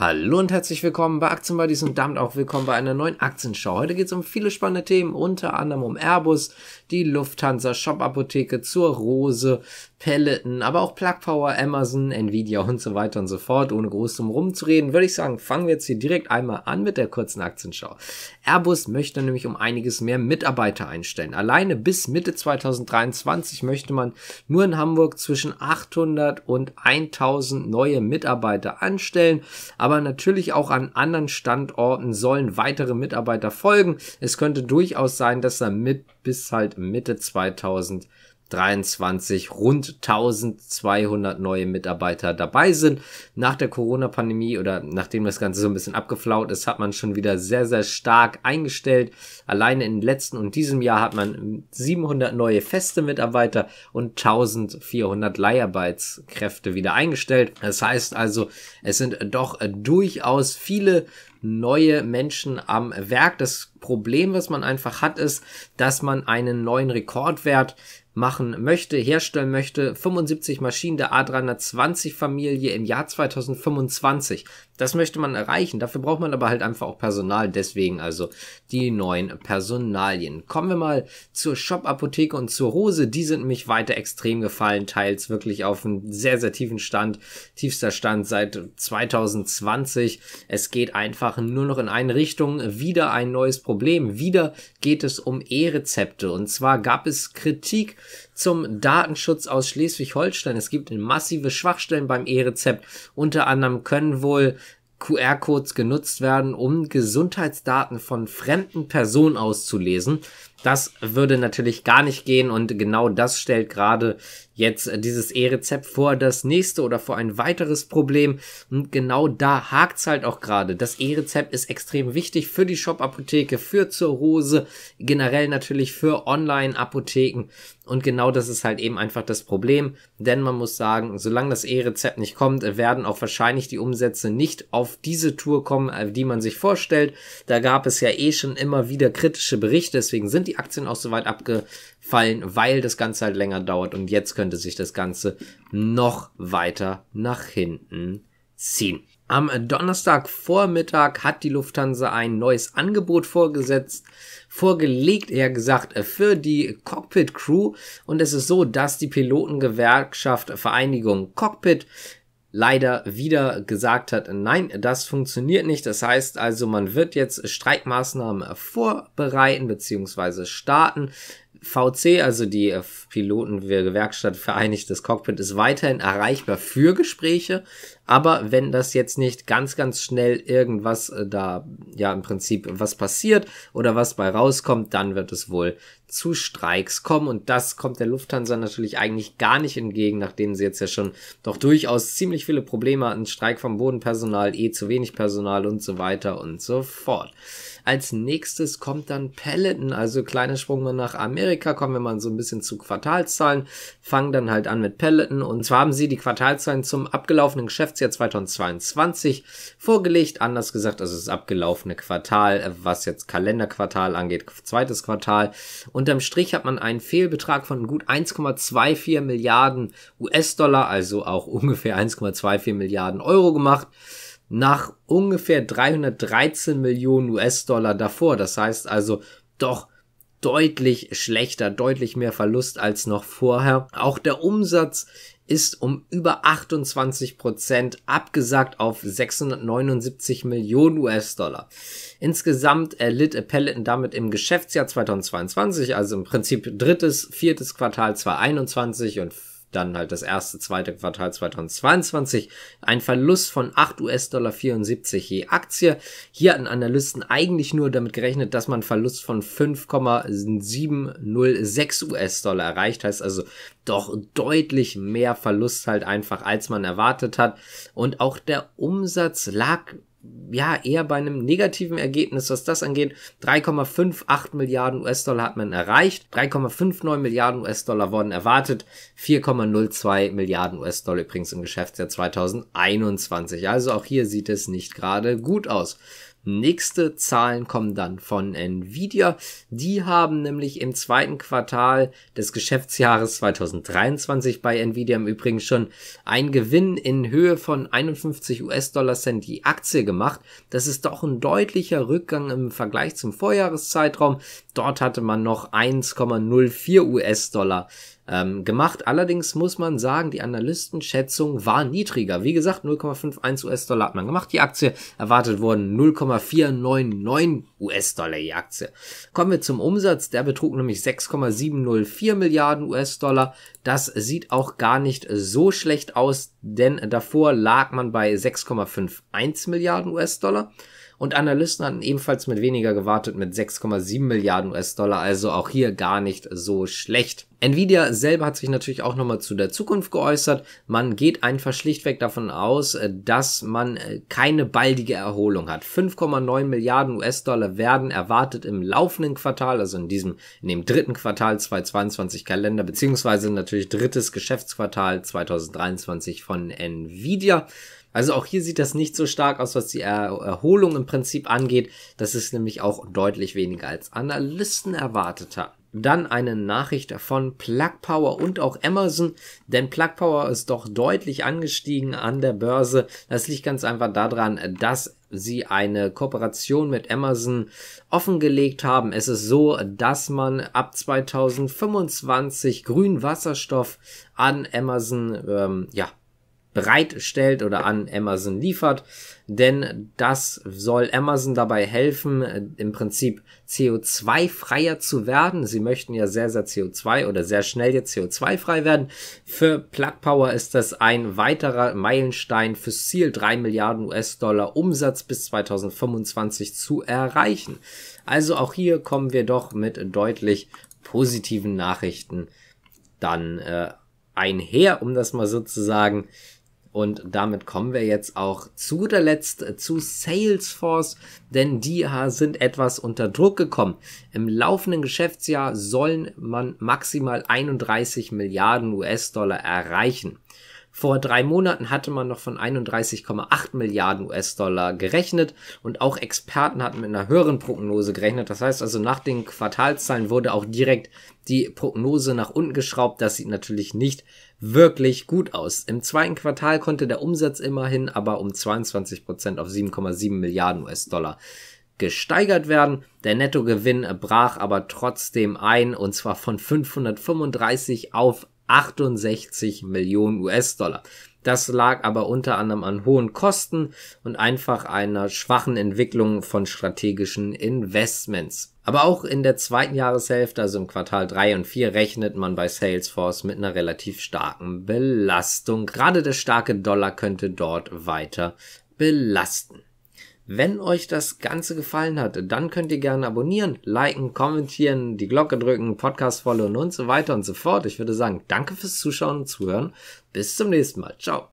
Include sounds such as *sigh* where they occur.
Hallo und herzlich willkommen bei Aktienbuddies und damit auch willkommen bei einer neuen Aktienschau. Heute geht es um viele spannende Themen, unter anderem um Airbus, die Lufthansa, Shop-Apotheke, zur Rose, Peloton, aber auch Plug Power, Amazon, Nvidia und so weiter und so fort. Ohne groß drum rumzureden, würde ich sagen, fangen wir jetzt hier direkt einmal an mit der kurzen Aktienschau. Airbus möchte nämlich um einiges mehr Mitarbeiter einstellen. Alleine bis Mitte 2023 möchte man nur in Hamburg zwischen 800 und 1000 neue Mitarbeiter anstellen. Aber aber natürlich auch an anderen Standorten sollen weitere Mitarbeiter folgen. Es könnte durchaus sein, dass er mit bis halt Mitte 2000 23 rund 1200 neue Mitarbeiter dabei sind. Nach der Corona-Pandemie oder nachdem das Ganze so ein bisschen abgeflaut ist, hat man schon wieder sehr, sehr stark eingestellt. Alleine in letzten und diesem Jahr hat man 700 neue feste Mitarbeiter und 1400 Leiharbeitskräfte wieder eingestellt. Das heißt also, es sind doch durchaus viele neue Menschen am Werk. Das Problem, was man einfach hat, ist, dass man einen neuen Rekordwert machen möchte, herstellen möchte. 75 Maschinen der A320-Familie im Jahr 2025. Das möchte man erreichen. Dafür braucht man aber halt einfach auch Personal. Deswegen also die neuen Personalien. Kommen wir mal zur Shop-Apotheke und zur Hose. Die sind mich weiter extrem gefallen. Teils wirklich auf einem sehr, sehr tiefen Stand. Tiefster Stand seit 2020. Es geht einfach nur noch in eine Richtung. Wieder ein neues Problem. Wieder geht es um E-Rezepte. Und zwar gab es Kritik zum Datenschutz aus Schleswig-Holstein. Es gibt massive Schwachstellen beim E-Rezept. Unter anderem können wohl QR-Codes genutzt werden, um Gesundheitsdaten von fremden Personen auszulesen. Das würde natürlich gar nicht gehen und genau das stellt gerade jetzt äh, dieses E-Rezept vor das nächste oder vor ein weiteres Problem. Und hm, genau da hakt's halt auch gerade. Das E-Rezept ist extrem wichtig für die Shop-Apotheke, für zur Rose, generell natürlich für Online-Apotheken. Und genau das ist halt eben einfach das Problem, denn man muss sagen, solange das E-Rezept nicht kommt, werden auch wahrscheinlich die Umsätze nicht auf diese Tour kommen, äh, die man sich vorstellt. Da gab es ja eh schon immer wieder kritische Berichte, deswegen sind die Aktien auch so weit abgefallen, weil das Ganze halt länger dauert und jetzt können könnte sich das Ganze noch weiter nach hinten ziehen. Am Donnerstagvormittag hat die Lufthansa ein neues Angebot vorgesetzt, vorgelegt, eher gesagt, für die Cockpit Crew. Und es ist so, dass die Pilotengewerkschaft Vereinigung Cockpit leider wieder gesagt hat, nein, das funktioniert nicht. Das heißt also, man wird jetzt Streikmaßnahmen vorbereiten bzw. starten. VC, also die äh, Pilotengewerkschaft Vereinigtes Cockpit, ist weiterhin erreichbar für Gespräche, aber wenn das jetzt nicht ganz, ganz schnell irgendwas äh, da, ja, im Prinzip was passiert oder was bei rauskommt, dann wird es wohl zu Streiks kommen. Und das kommt der Lufthansa natürlich eigentlich gar nicht entgegen, nachdem sie jetzt ja schon doch durchaus ziemlich viele Probleme hatten. Streik vom Bodenpersonal, eh zu wenig Personal und so weiter und so fort. Als nächstes kommt dann Peloton, also kleiner Sprung mal nach Amerika, kommen wir mal so ein bisschen zu Quartalszahlen, fangen dann halt an mit Peloton. Und zwar haben sie die Quartalszahlen zum abgelaufenen Geschäft Geschäftsjahr 2022 vorgelegt. Anders gesagt, also das abgelaufene Quartal, was jetzt Kalenderquartal angeht, zweites Quartal. Unterm Strich hat man einen Fehlbetrag von gut 1,24 Milliarden US-Dollar, also auch *laughs* ungefähr 1,24 Milliarden Euro gemacht nach ungefähr 313 Millionen US-Dollar davor. Das heißt also doch deutlich schlechter, deutlich mehr Verlust als noch vorher. Auch der Umsatz ist um über 28 Prozent abgesagt auf 679 Millionen US-Dollar. Insgesamt erlitt Appalachian damit im Geschäftsjahr 2022, also im Prinzip drittes, viertes Quartal 2021 und dann halt das erste, zweite Quartal 2022, ein Verlust von 8 US-Dollar 74 je Aktie. Hier hatten Analysten eigentlich nur damit gerechnet, dass man Verlust von 5,706 US-Dollar erreicht, heißt also doch deutlich mehr Verlust halt einfach, als man erwartet hat. Und auch der Umsatz lag ja, eher bei einem negativen Ergebnis, was das angeht. 3,58 Milliarden US-Dollar hat man erreicht, 3,59 Milliarden US-Dollar wurden erwartet, 4,02 Milliarden US-Dollar übrigens im Geschäftsjahr 2021. Also auch hier sieht es nicht gerade gut aus. Nächste Zahlen kommen dann von Nvidia. Die haben nämlich im zweiten Quartal des Geschäftsjahres 2023 bei Nvidia im Übrigen schon einen Gewinn in Höhe von 51 US-Dollar Cent die Aktie gemacht. Das ist doch ein deutlicher Rückgang im Vergleich zum Vorjahreszeitraum. Dort hatte man noch 1,04 US-Dollar ähm, gemacht. Allerdings muss man sagen, die Analystenschätzung war niedriger. Wie gesagt, 0,51 US-Dollar hat man gemacht. Die Aktie erwartet wurden 0,499 US-Dollar die Aktie. Kommen wir zum Umsatz. Der betrug nämlich 6,704 Milliarden US-Dollar. Das sieht auch gar nicht so schlecht aus, denn davor lag man bei 6,51 Milliarden US-Dollar. Und Analysten hatten ebenfalls mit weniger gewartet mit 6,7 Milliarden US-Dollar, also auch hier gar nicht so schlecht. Nvidia selber hat sich natürlich auch nochmal zu der Zukunft geäußert. Man geht einfach schlichtweg davon aus, äh, dass man äh, keine baldige Erholung hat. 5,9 Milliarden US-Dollar werden erwartet im laufenden Quartal, also in diesem, in dem dritten Quartal 2022 Kalender, beziehungsweise natürlich drittes Geschäftsquartal 2023 von Nvidia. Also auch hier sieht das nicht so stark aus, was die er Erholung im Prinzip angeht. Das ist nämlich auch deutlich weniger als Analysten erwartet haben. Dann eine Nachricht von Plug Power und auch Amazon, denn Plug Power ist doch deutlich angestiegen an der Börse. Das liegt ganz einfach daran, dass sie eine Kooperation mit Amazon offengelegt haben. Es ist so, dass man ab 2025 grünen Wasserstoff an Amazon ähm, ja, bereitstellt oder an Amazon liefert, denn das soll Amazon dabei helfen, im Prinzip CO2-freier zu werden. Sie möchten ja sehr, sehr CO2 oder sehr schnell jetzt CO2-frei werden. Für Plug Power ist das ein weiterer Meilenstein fürs Ziel, 3 Milliarden US-Dollar Umsatz bis 2025 zu erreichen. Also auch hier kommen wir doch mit deutlich positiven Nachrichten dann äh, einher, um das mal so zu sagen. Und damit kommen wir jetzt auch zu der Letzt zu Salesforce, denn die äh, sind etwas unter Druck gekommen. Im laufenden Geschäftsjahr sollen man maximal 31 Milliarden US-Dollar erreichen. Vor drei Monaten hatte man noch von 31,8 Milliarden US-Dollar gerechnet und auch Experten hatten mit einer höheren Prognose gerechnet. Das heißt also, nach den Quartalszahlen wurde auch direkt die Prognose nach unten geschraubt. Das sieht natürlich nicht wirklich gut aus. Im zweiten Quartal konnte der Umsatz immerhin aber um 22 Prozent auf 7,7 Milliarden US-Dollar gesteigert werden. Der Nettogewinn brach aber trotzdem ein und zwar von 535 auf 68 Millionen US-Dollar. Das lag aber unter anderem an hohen Kosten und einfach einer schwachen Entwicklung von strategischen Investments. Aber auch in der zweiten Jahreshälfte, also im Quartal 3 und 4, rechnet man bei Salesforce mit einer relativ starken Belastung. Gerade der starke Dollar könnte dort weiter belasten. Wenn euch das Ganze gefallen hat, dann könnt ihr gerne abonnieren, liken, kommentieren, die Glocke drücken, Podcast folgen und so weiter und so fort. Ich würde sagen, danke fürs Zuschauen und Zuhören. Bis zum nächsten Mal. Ciao.